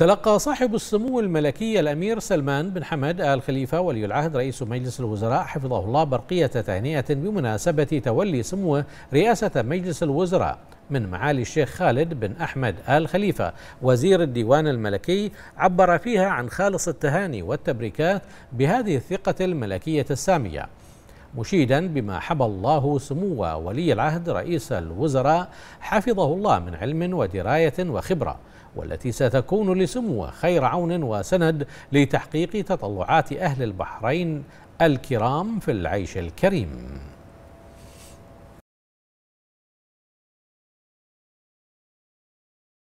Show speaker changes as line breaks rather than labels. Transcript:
تلقى صاحب السمو الملكي الأمير سلمان بن حمد آل خليفة ولي العهد رئيس مجلس الوزراء حفظه الله برقية تهنئة بمناسبة تولي سموه رئاسة مجلس الوزراء من معالي الشيخ خالد بن أحمد آل خليفة وزير الديوان الملكي عبر فيها عن خالص التهاني والتبريكات بهذه الثقة الملكية السامية مشيدا بما حبى الله سمو ولي العهد رئيس الوزراء حفظه الله من علم ودراية وخبرة والتي ستكون لسموه خير عون وسند لتحقيق تطلعات أهل البحرين الكرام في العيش الكريم